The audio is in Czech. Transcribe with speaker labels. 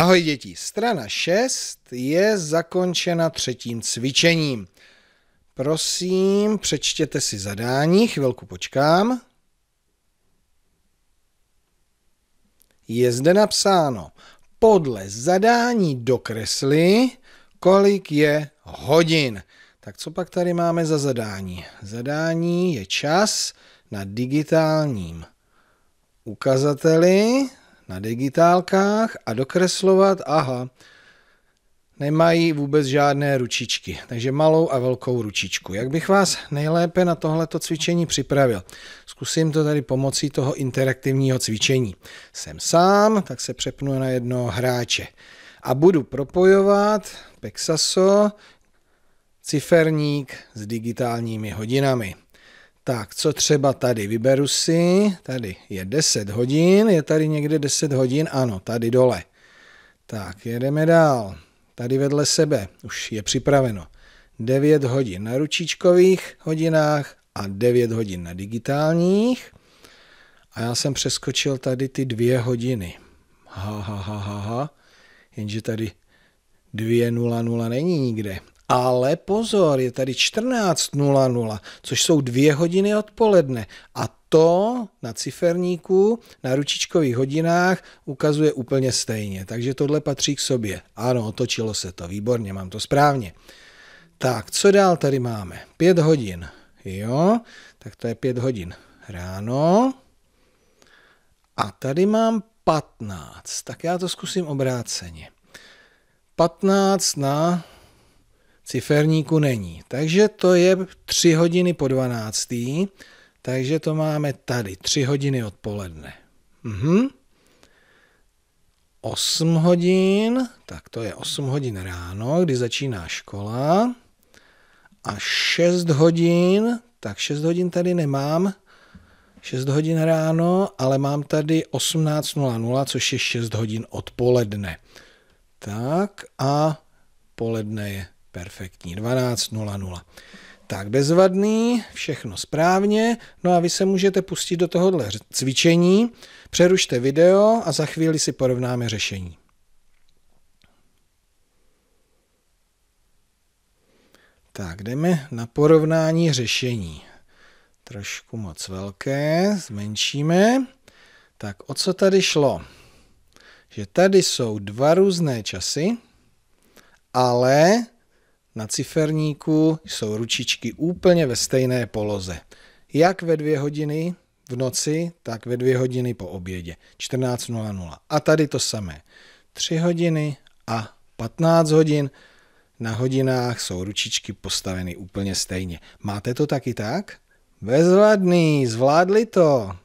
Speaker 1: Ahoj děti, strana 6 je zakončena třetím cvičením. Prosím, přečtěte si zadání, chvilku počkám. Je zde napsáno, podle zadání dokresli, kolik je hodin. Tak co pak tady máme za zadání? Zadání je čas na digitálním ukazateli na digitálkách a dokreslovat, aha, nemají vůbec žádné ručičky, takže malou a velkou ručičku. Jak bych vás nejlépe na tohleto cvičení připravil? Zkusím to tady pomocí toho interaktivního cvičení. Jsem sám, tak se přepnu na jednoho hráče. A budu propojovat Pexaso, ciferník s digitálními hodinami. Tak, co třeba tady? Vyberu si, tady je 10 hodin, je tady někde 10 hodin, ano, tady dole. Tak, jedeme dál. Tady vedle sebe už je připraveno 9 hodin na ručičkových hodinách a 9 hodin na digitálních. A já jsem přeskočil tady ty dvě hodiny. Ha, ha, ha, ha, ha. Jenže tady 2.00 není nikde. Ale pozor, je tady 14.00, což jsou dvě hodiny odpoledne. A to na ciferníku, na ručičkových hodinách ukazuje úplně stejně. Takže tohle patří k sobě. Ano, otočilo se to. Výborně, mám to správně. Tak, co dál tady máme? Pět hodin. Jo, tak to je pět hodin ráno. A tady mám 15. Tak já to zkusím obráceně. 15 na ciferníku není. Takže to je 3 hodiny po 12. Takže to máme tady, 3 hodiny odpoledne. Mhm. 8 hodin, tak to je 8 hodin ráno, kdy začíná škola. A 6 hodin, tak 6 hodin tady nemám, 6 hodin ráno, ale mám tady 18.00, což je 6 hodin odpoledne. Tak a poledne je Perfektní, 12.00. Tak bezvadný, všechno správně. No a vy se můžete pustit do tohohle cvičení, přerušte video a za chvíli si porovnáme řešení. Tak jdeme na porovnání řešení. Trošku moc velké, zmenšíme. Tak o co tady šlo? Že tady jsou dva různé časy, ale na ciferníku jsou ručičky úplně ve stejné poloze. Jak ve dvě hodiny v noci, tak ve dvě hodiny po obědě. 14.00. A tady to samé. 3 hodiny a 15 hodin. Na hodinách jsou ručičky postaveny úplně stejně. Máte to taky tak? Bezvadný, zvládli to.